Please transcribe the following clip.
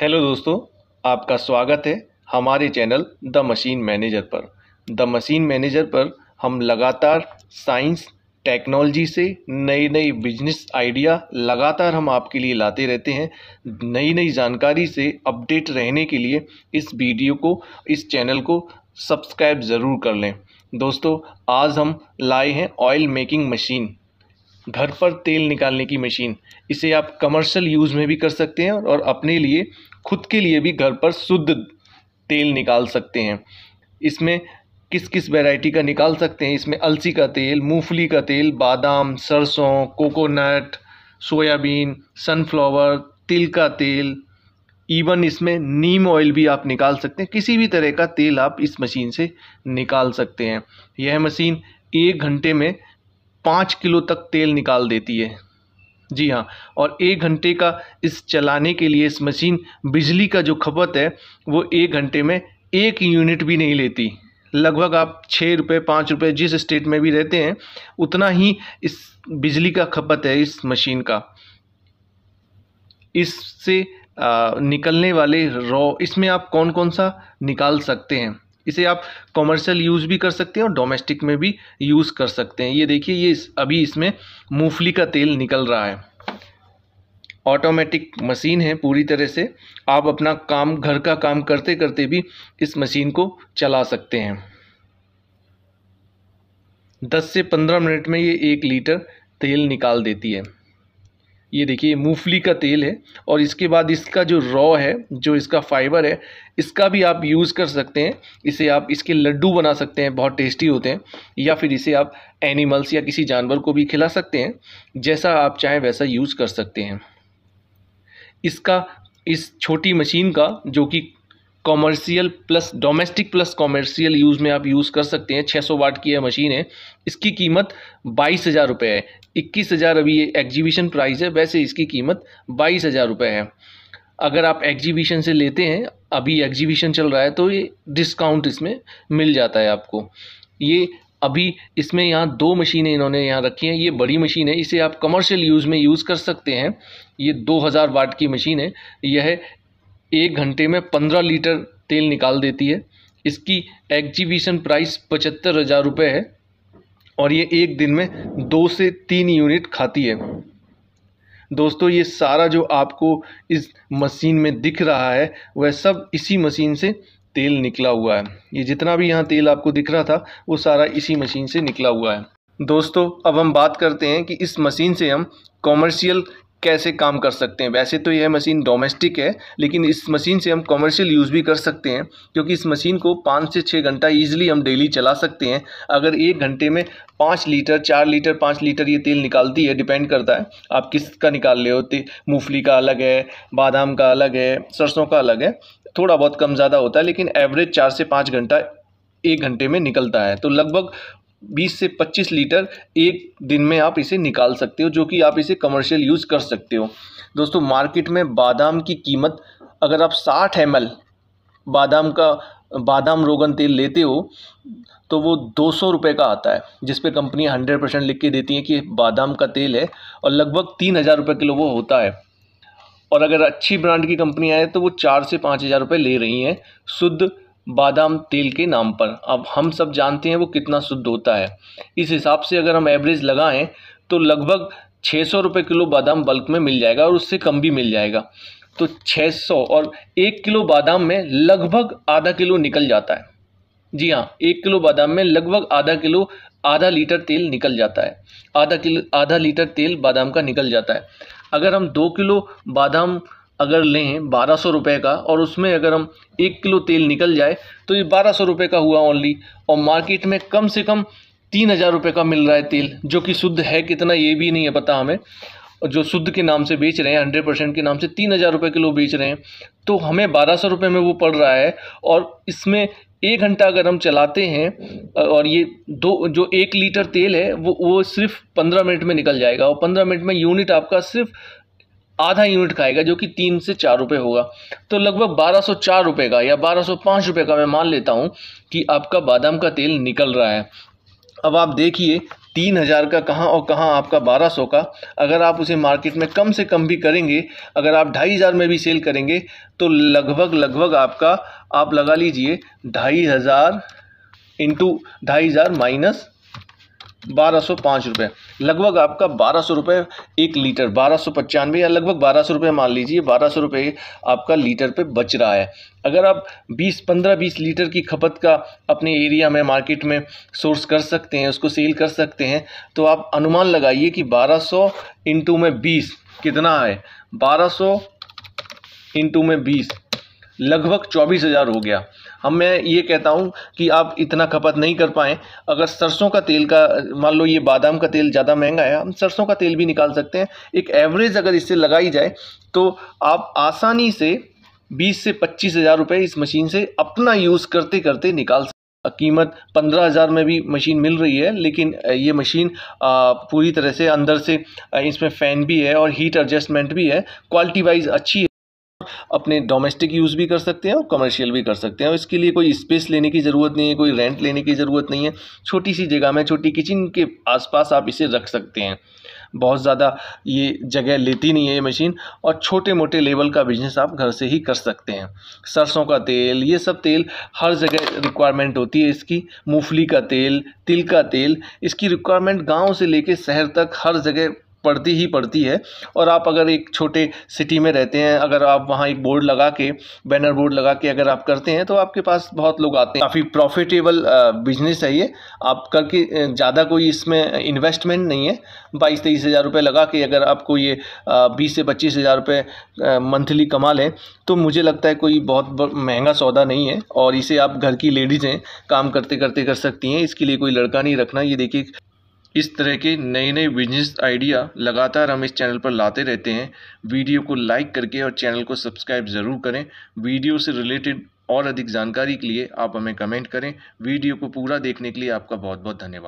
hello दोस्तों आपका स्वागत है हमारे चैनल द मशीन मैनेजर पर द मशीन मैनेजर पर हम लगातार साइंस टेक्नोलॉजी से नई नई बिजनेस आइडिया लगातार हम आपके लिए लाते रहते हैं नई नई जानकारी से अपडेट रहने के लिए इस वीडियो को इस चैनल को सब्सक्राइब ज़रूर कर लें दोस्तों आज हम लाए हैं ऑयल मेकिंग मशीन घर पर तेल निकालने की मशीन इसे आप कमर्शियल यूज़ में भी कर सकते हैं और अपने लिए खुद के लिए भी घर पर शुद्ध तेल निकाल सकते हैं इसमें किस किस वैरायटी का निकाल सकते हैं इसमें अलसी का तेल मूंगफली का तेल बादाम सरसों कोकोनट सोयाबीन सनफ्लावर तिल का तेल इवन इसमें नीम ऑयल भी आप निकाल सकते हैं किसी भी तरह का तेल आप इस मशीन से निकाल सकते हैं यह मशीन एक घंटे में पाँच किलो तक तेल निकाल देती है जी हाँ और एक घंटे का इस चलाने के लिए इस मशीन बिजली का जो खपत है वो एक घंटे में एक यूनिट भी नहीं लेती लगभग आप छः रुपये पाँच रुपये जिस स्टेट में भी रहते हैं उतना ही इस बिजली का खपत है इस मशीन का इससे निकलने वाले रॉ इसमें आप कौन कौन सा निकाल सकते हैं इसे आप कॉमर्शियल यूज़ भी कर सकते हैं और डोमेस्टिक में भी यूज़ कर सकते हैं ये देखिए ये इस, अभी इसमें मूंगफली का तेल निकल रहा है ऑटोमेटिक मशीन है पूरी तरह से आप अपना काम घर का काम करते करते भी इस मशीन को चला सकते हैं दस से पंद्रह मिनट में ये एक लीटर तेल निकाल देती है ये देखिए मूंगफली का तेल है और इसके बाद इसका जो रॉ है जो इसका फाइबर है इसका भी आप यूज़ कर सकते हैं इसे आप इसके लड्डू बना सकते हैं बहुत टेस्टी होते हैं या फिर इसे आप एनिमल्स या किसी जानवर को भी खिला सकते हैं जैसा आप चाहें वैसा यूज़ कर सकते हैं इसका इस छोटी मशीन का जो कि commercial plus domestic plus commercial use में आप यूज़ कर सकते हैं 600 वाट की यह मशीन है इसकी कीमत बाईस हज़ार रुपये है इक्कीस हज़ार अभी ये एग्जीबिशन प्राइस है वैसे इसकी कीमत बाईस हज़ार रुपये है अगर आप एग्जीबिशन से लेते हैं अभी एग्जीबिशन चल रहा है तो ये डिस्काउंट इसमें मिल जाता है आपको ये अभी इसमें यहाँ दो मशीनें इन्होंने यहाँ रखी हैं ये बड़ी मशीन है इसे आप कमर्शियल यूज़ में यूज़ कर सकते हैं ये 2000 वाट की मशीन है यह एक घंटे में पंद्रह लीटर तेल निकाल देती है इसकी एग्जीबिशन प्राइस पचहत्तर हज़ार रुपये है और ये एक दिन में दो से तीन यूनिट खाती है दोस्तों ये सारा जो आपको इस मशीन में दिख रहा है वह सब इसी मशीन से तेल निकला हुआ है ये जितना भी यहाँ तेल आपको दिख रहा था वो सारा इसी मशीन से निकला हुआ है दोस्तों अब हम बात करते हैं कि इस मशीन से हम कॉमर्शियल कैसे काम कर सकते हैं वैसे तो यह मशीन डोमेस्टिक है लेकिन इस मशीन से हम कॉमर्शियल यूज़ भी कर सकते हैं क्योंकि इस मशीन को पाँच से छः घंटा ईजिली हम डेली चला सकते हैं अगर एक घंटे में पाँच लीटर चार लीटर पाँच लीटर ये तेल निकालती है डिपेंड करता है आप किस का निकाल रहे होते मूंगफली का अलग है बादाम का अलग है सरसों का अलग है थोड़ा बहुत कम ज़्यादा होता है लेकिन एवरेज चार से पाँच घंटा एक घंटे में निकलता है तो लगभग 20 से 25 लीटर एक दिन में आप इसे निकाल सकते हो जो कि आप इसे कमर्शियल यूज़ कर सकते हो दोस्तों मार्केट में बादाम की कीमत अगर आप 60 एम बादाम का बादाम रोगन तेल लेते हो तो वो दो सौ रुपये का आता है जिस पे कंपनी हंड्रेड परसेंट लिख के देती है कि बादाम का तेल है और लगभग तीन हज़ार रुपये किलो वो होता है और अगर अच्छी ब्रांड की कंपनी आए तो वो चार से पाँच हज़ार रुपये ले रही हैं शुद्ध बादाम तेल के नाम पर अब हम सब जानते हैं वो कितना शुद्ध होता है इस हिसाब से अगर हम एवरेज लगाएं तो लगभग छः सौ किलो बादाम बल्क में मिल जाएगा और उससे कम भी मिल जाएगा तो 600 और एक किलो बादाम में लगभग आधा किलो निकल जाता है जी हाँ एक किलो बादाम में लगभग आधा किलो आधा लीटर तेल निकल जाता है आधा किलो आधा लीटर तेल बादाम का निकल जाता है अगर हम दो किलो बादाम अगर लें बारह सौ रुपये का और उसमें अगर हम एक किलो तेल निकल जाए तो ये बारह सौ रुपये का हुआ ओनली और मार्केट में कम से कम तीन हज़ार रुपये का मिल रहा है तेल जो कि शुद्ध है कितना ये भी नहीं है पता हमें जो शुद्ध के नाम से बेच रहे हैं हंड्रेड परसेंट के नाम से तीन हज़ार रुपये किलो बेच रहे हैं तो हमें बारह सौ रुपये में वो पड़ रहा है और इसमें एक घंटा अगर हम चलाते हैं और ये दो जो एक लीटर तेल है वो वो सिर्फ पंद्रह मिनट में निकल जाएगा और पंद्रह मिनट में यूनिट आपका सिर्फ आधा यूनिट खाएगा जो कि तीन से चार रुपये होगा तो लगभग बारह सौ चार रुपये का या बारह सौ पाँच रुपये का मैं मान लेता हूँ कि आपका बादाम का तेल निकल रहा है अब आप देखिए तीन हज़ार का कहाँ और कहाँ आपका बारह सौ का अगर आप उसे मार्केट में कम से कम भी करेंगे अगर आप ढाई हज़ार में भी सेल करेंगे तो लगभग लगभग आपका आप लगा लीजिए ढाई हज़ार इंटू ढाई हज़ार माइनस बारह सौ पाँच रुपये लगभग आपका बारह सौ रुपये एक लीटर बारह सौ पचानवे या लगभग बारह सौ रुपये मान लीजिए बारह सौ रुपये आपका लीटर पे बच रहा है अगर आप 20 15 20 लीटर की खपत का अपने एरिया में मार्केट में सोर्स कर सकते हैं उसको सेल कर सकते हैं तो आप अनुमान लगाइए कि बारह सौ इंटू में बीस कितना है बारह सौ इंटू में बीस लगभग चौबीस हज़ार हो गया हम मैं ये कहता हूँ कि आप इतना खपत नहीं कर पाएँ अगर सरसों का तेल का मान लो ये बादाम का तेल ज़्यादा महंगा है हम सरसों का तेल भी निकाल सकते हैं एक एवरेज अगर इससे लगाई जाए तो आप आसानी से बीस से पच्चीस हज़ार रुपये इस मशीन से अपना यूज़ करते करते निकाल सकते कीमत पंद्रह हज़ार में भी मशीन मिल रही है लेकिन ये मशीन पूरी तरह से अंदर से इसमें फ़ैन भी है और हीट एडजस्टमेंट भी है क्वालिटी वाइज अच्छी है अपने डोमेस्टिक यूज़ भी कर सकते हैं और कमर्शियल भी कर सकते हैं और इसके लिए कोई स्पेस लेने की ज़रूरत नहीं है कोई रेंट लेने की ज़रूरत नहीं है छोटी सी जगह में छोटी किचन के आसपास आप इसे रख सकते हैं बहुत ज़्यादा ये जगह लेती नहीं है ये मशीन और छोटे मोटे लेवल का बिजनेस आप घर से ही कर सकते हैं सरसों का तेल ये सब तेल हर जगह रिक्वायरमेंट होती है इसकी मूंगफली का तेल तिल का तेल इसकी रिक्वायरमेंट गांव से लेके शहर तक हर जगह पड़ती ही पड़ती है और आप अगर एक छोटे सिटी में रहते हैं अगर आप वहाँ एक बोर्ड लगा के बैनर बोर्ड लगा के अगर आप करते हैं तो आपके पास बहुत लोग आते हैं काफ़ी प्रॉफिटेबल बिजनेस है ये आप करके ज़्यादा कोई इसमें इन्वेस्टमेंट नहीं है बाईस तेईस हज़ार रुपये लगा के अगर आपको ये बीस से पच्चीस हज़ार रुपये मंथली कमा लें तो मुझे लगता है कोई बहुत महंगा सौदा नहीं है और इसे आप घर की लेडीज़ हैं काम करते करते कर सकती हैं इसके लिए कोई लड़का नहीं रखना ये देखिए इस तरह के नए नए बिजनेस आइडिया लगातार हम इस चैनल पर लाते रहते हैं वीडियो को लाइक करके और चैनल को सब्सक्राइब ज़रूर करें वीडियो से रिलेटेड और अधिक जानकारी के लिए आप हमें कमेंट करें वीडियो को पूरा देखने के लिए आपका बहुत बहुत धन्यवाद